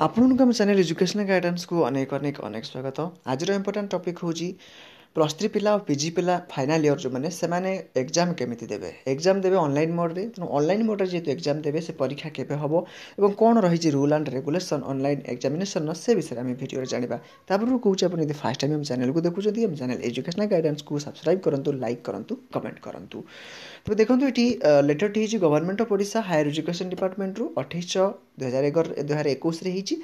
आपणनको channel guidance गाइडेन्सको अनेक अनेक अनेक स्वागत आज इम्पोर्ट्यान्ट टपिक जी। ପ୍ଲସ୍ ଥ୍ରୀ ପିଲା ଆଉ ପି ଜି ପିଲା ଫାଇନାଲ୍ ଇୟର୍ ଯେଉଁମାନେ ସେମାନେ ଏକ୍ଜାମ୍ କେମିତି ଦେବେ ଏକ୍ଜାମ୍ ଦେବେ ଅନଲାଇନ୍ ମୋଡ଼୍ରେ ତେଣୁ ଅନଲାଇନ୍ ମୋଡ଼୍ରେ ଯେହେତୁ ଏକ୍ଜାମ୍ ଦେବେ ସେ ପରୀକ୍ଷା କେବେ ହେବ ଏବଂ କ'ଣ ରହିଛି ରୁଲ୍ ଆଣ୍ଡ ରେଗୁଲେସନ୍ ଅନଲାଇନ୍ ଏକ୍ଜାମିନେସନ୍ର ସେ ବିଷୟରେ ଆମେ ଭିଡ଼ିଓରେ ଜାଣିବା ତାପରେ କହୁଛି ଆପଣ ଯଦି ଫାର୍ଷ୍ଟ ଟାଇମ୍ ଆମ ଚ୍ୟାନେଲ୍କୁ ଦେଖୁଛନ୍ତି ଆମ ଚ୍ୟାନେଲ୍ ଏଜୁକେସନାଲ୍ ଗାଇଡ଼ାନ୍ସକୁ ସବସ୍କ୍ରାଇବ୍ କରନ୍ତୁ ଲାଇକ୍ କରନ୍ତୁ କମେଣ୍ଟ କରନ୍ତୁ ତେବେ ଦେଖନ୍ତୁ ଏଠି ଲେଟର୍ଟି ହେଇଛି government of Odisha higher education ଡିପାର୍ଟମେଣ୍ଟରୁ ଅଠେଇଶ ଛଅ ଦୁଇହଜାର ଏଗାର ଦୁଇହଜାର ଏକୋଇଶରେ ହେଇଛି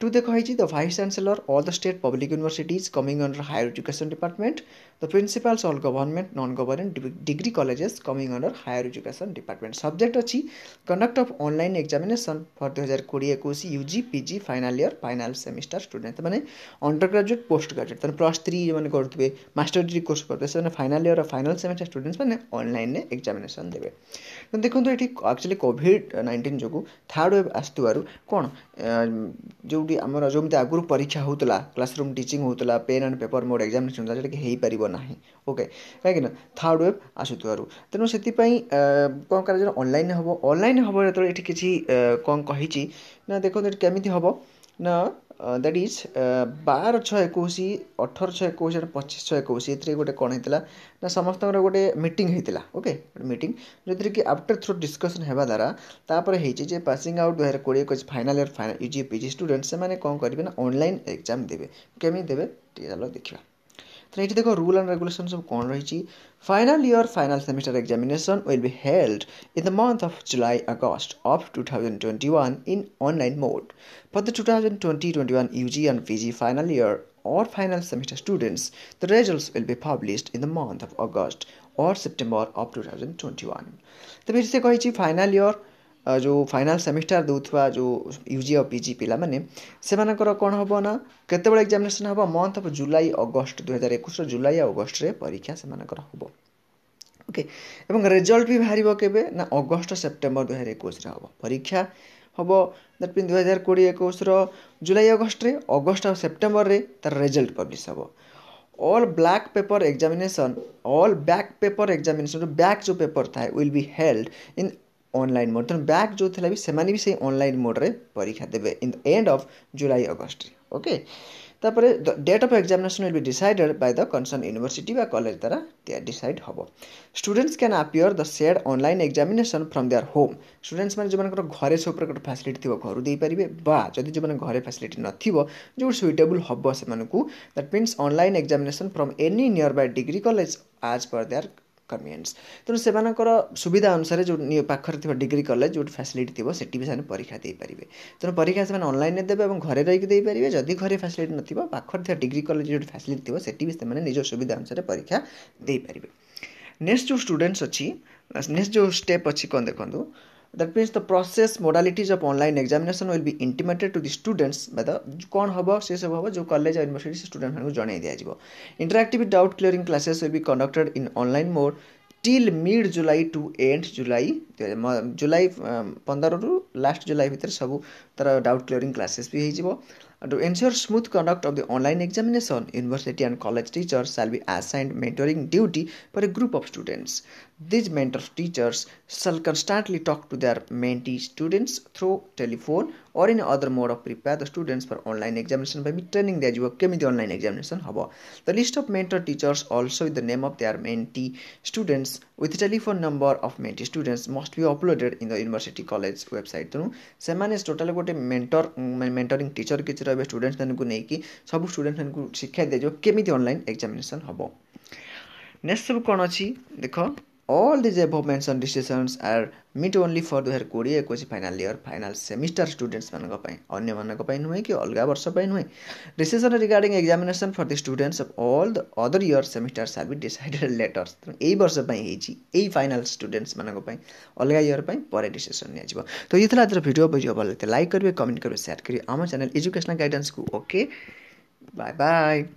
To the Koiji, the Vice Chancellor, all the state public universities coming under Higher Education Department, the principals, all government, non-government degree colleges coming under Higher Education Department. Subject ଅଛି conduct of online examination for 2021 UG PG final year final semester student ମାନେ undergraduate post graduate ତାହେଲେ plus 3 ମାନେ କରୁଥିବେ master degree course କରୁଥିବେ ସେମାନେ final year final semester students ମାନେ online ରେ examination ଦେବେ ତ ଦେଖନ୍ତୁ ଏଠି actually covid 19 ଯୋଗୁଁ third wave ଆସୁଥିବାରୁ କ'ଣ ଯେଉଁ ଯେଉଁଠି ଆମର ଯେମିତି ଆଗରୁ ପରୀକ୍ଷା ହେଉଥିଲା କ୍ଲାସରୁମ୍ ଟିଚିଂ ହେଉଥିଲା pen and paper mode examination ଯେଉଁଟାକି ହେଇପାରିବ ନାହିଁ ଓକେ କାହିଁକିନା ଥାର୍ଡ଼ ୱେଭ୍ ଆସୁଥିବାରୁ ତେଣୁ ସେଥିପାଇଁ କ'ଣ କରାଯିବ ଅନଲାଇନ୍ ହେବ ଅନଲାଇନ୍ ହେବ ଯେତେବେଳେ ଏଠି କିଛି କ'ଣ କହିଛି ନା ଦେଖନ୍ତୁ ଏଠି କେମିତି ହେବ ନା ଦ୍ୟାଟ୍ ଇଜ୍ ବାର ଛଅ ଏକୋଇଶ ଅଠର ଛଅ ଏକୋଇଶ ଆଠ ପଚିଶ ଛଅ ଏକୋଇଶ ଏଥିରେ ଗୋଟେ କ'ଣ ହେଇଥିଲା ନା ସମସ୍ତଙ୍କର ଗୋଟେ ମିଟିଂ ହେଇଥିଲା ଓକେ ଗୋଟେ ମିଟିଂ ଯେଉଁଥିରେ କି ଆଫ୍ଟର୍ ଥ୍ରୁ ଡିସ୍କସନ୍ ହେବା ଦ୍ୱାରା ତାପରେ ହେଇଛି ଯେ ପାସିଂ ଆଉଟ୍ ଦୁଇହଜାର କୋଡ଼ିଏ ଏକୋଇଶ final year U G P G student ସେମାନେ କ'ଣ କରିବେ ନା ଅନଲାଇନ୍ ଏକ୍ଜାମ୍ ଦେବେ କେମିତି ଦେବେ ଟିକେ ଚାଲ ଦେଖିବା তাহলে এটি দেখো রুল অ্যান্ড রেগুলেশন সব কোন রয়েছে final year final semester examination will be held in the month of July August of two thousand twenty one in online mode for the two thousand twenty twenty one UG and PG final year or final semester students, the results will be published in the month of August or September of 2021. The BTC final year जो final semester ଦେଉଥିବା ଯେଉଁ U G ଆଉ P G ପିଲାମାନେ ସେମାନଙ୍କର କ'ଣ ହେବ ନା କେତେବେଳେ ଏକ୍ଜାମିନେସନ୍ ହେବ ମନ୍ଥ ଅଫ୍ ଜୁଲାଇ ଅଗଷ୍ଟ ଦୁଇହଜାର ଏକୋଇଶର ଜୁଲାଇ ଆଉ ଅଗଷ୍ଟରେ ପରୀକ୍ଷା ସେମାନଙ୍କର ହେବ ଓକେ ଏବଂ ରେଜଲ୍ଟ ବି ବାହାରିବ କେବେ ନା ଅଗଷ୍ଟ ସେପ୍ଟେମ୍ବର ଦୁଇହଜାର ଏକୋଇଶରେ ହେବ ପରୀକ୍ଷା ହେବ ଦ୍ୟାଟ୍ ମିନ୍ ଦୁଇହଜାର କୋଡ଼ିଏ ଏକୋଇଶର ଜୁଲାଇ ଅଗଷ୍ଟରେ ଅଗଷ୍ଟ ଆଉ ସେପ୍ଟେମ୍ବରରେ ତା'ର ରେଜଲ୍ଟ ପବ୍ଲିଶ୍ ହେବ all black paper examination all back paper examination back ଯେଉଁ ପେପର୍ ଥାଏ will be held in online mode त ब्याक जो त अनल मोड्रे परीक्षा देव in the end of July अगस्तले ओके तपाईँ द डेट अफ एक्जामिनेसन ओइलि decided by the concern university कलेजद्वारा डिसइड हे students can appear the said online examination from their home students मैले जो घर सबै फ्यासलिट थियो घरुपारे बादि जो घर फ्यासिट नुइटेबुल हेर्नु that means online examination from any nearby degree college as per there କନଭିନିଏନ୍ସ ତେଣୁ ସେମାନଙ୍କର ସୁବିଧା ଅନୁସାରେ ଯେଉଁ ପାଖରେ ଥିବା ଡିଗ୍ରୀ କଲେଜ ଯେଉଁଠି ଫ୍ୟାସିଲିଟି ଥିବ ସେଠି ବି ସେମାନେ ପରୀକ୍ଷା ଦେଇପାରିବେ ତେଣୁ ପରୀକ୍ଷା ସେମାନେ ଅନଲାଇନ୍ରେ ଦେବେ ଏବଂ ଘରେ ରହିକି ଦେଇପାରିବେ ଯଦି ଘରେ ଫ୍ୟାସିଲିଟି ନଥିବ ପାଖରେ ଥିବା ଡିଗ୍ରୀ କଲେଜ ଯେଉଁଠି ଫ୍ୟାସିଲିଟି ଥିବ ସେଠି ବି ସେମାନେ ନିଜ ସୁବିଧା ଅନୁସାରେ ପରୀକ୍ଷା ଦେଇପାରିବେ ନେକ୍ସଟ ଯେଉଁ ଷ୍ଟୁଡେଣ୍ଟସ୍ ଅଛି ନେକ୍ସଟ ଯେଉଁ ଷ୍ଟେପ୍ ଅଛି କ'ଣ ଦେଖନ୍ତୁ that means the process modalities of online examination will be intimated to the students by the କ'ଣ ହେବ ସେ ସବୁ ହେବ ଯେଉଁ କଲେଜ ଆଉ ୟୁନିଭର୍ସିଟି ସେ ଷ୍ଟୁଡେଣ୍ଟମାନଙ୍କୁ ଜଣାଇ ଦିଆଯିବ interactive doubt clearing classes will be conducted in online mode till mid July to end July July ପନ୍ଦରରୁ ଲାଷ୍ଟ ଜୁଲାଇ ଭିତରେ ସବୁ ତା'ର ଡାଉଟ୍ କ୍ଲିୟରିଂ କ୍ଲାସେସ୍ ବି ହେଇଯିବ And to ensure smooth conduct of the online examination, university and college teachers shall be assigned mentoring duty for a group of students. These mentor teachers shall constantly talk to their mentee students through telephone or any other mode of prepare the students for online examination by training the you the online examination. The list of mentor teachers also with the name of their mentee students with telephone number of mentee students must be uploaded in the university college website तो सेमाने total गोटे mentor mentoring teacher के चरा students मन को नहीं कि सब स्टूडेंट्स मन को शिक्षा दे जो केमिति online examination हबो नेक्स्ट सब कोन अछि देखो All these above mentioned restrictions are meet only for 2020 21 final year final semester students ମାନଙ୍କ ପାଇଁ ଅନ୍ୟ ମାନଙ୍କ ପାଇଁ ନୁହେଁ କି ଅଲଗା ବର୍ଷ ପାଇଁ ନୁହେଁ recession regarding examination for the students of all the other year semester shall be decided later ତେଣୁ ଏଇ ବର୍ଷ ପାଇଁ ହେଇଛି ଏଇ ଫାଇନାଲ୍ ଷ୍ଟୁଡେଣ୍ଟସ୍ ମାନଙ୍କ ପାଇଁ ଅଲଗା ଇୟର୍ ପାଇଁ ପରେ ଡିସିସନ୍ ନିଆଯିବ ତ ଇଏ ଥିଲା ଏଥିର ଭିଡ଼ିଓ ଭିଡ଼ିଓ ଭଲ ଲାଗିଥିଲା ଲାଇକ୍ କରିବେ କମେଣ୍ଟ କରିବେ ସେୟାର କରିବେ ଆମ ଚ୍ୟାନେଲ୍ ଏଜୁକେସନାଲ୍ ଗାଇଡ଼ାନ୍ସକୁ ଓକେ ବାଏ ବାଏ